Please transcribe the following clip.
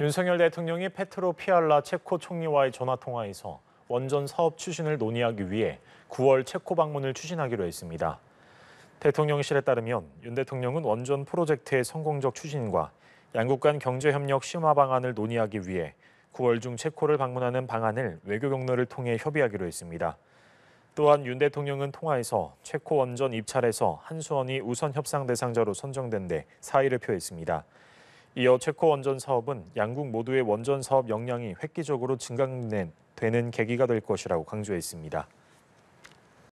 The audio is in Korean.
윤석열 대통령이 페트로 피알라 체코 총리와의 전화 통화에서 원전 사업 추진을 논의하기 위해 9월 체코 방문을 추진하기로 했습니다. 대통령실에 따르면 윤 대통령은 원전 프로젝트의 성공적 추진과 양국 간 경제 협력 심화 방안을 논의하기 위해 9월 중 체코를 방문하는 방안을 외교 경로를 통해 협의하기로 했습니다. 또한 윤 대통령은 통화에서 체코 원전 입찰에서 한수원이 우선 협상 대상자로 선정된 데 사의를 표했습니다. 이어 체코 원전 사업은 양국 모두의 원전 사업 역량이 획기적으로 증강되는 된 계기가 될 것이라고 강조했습니다.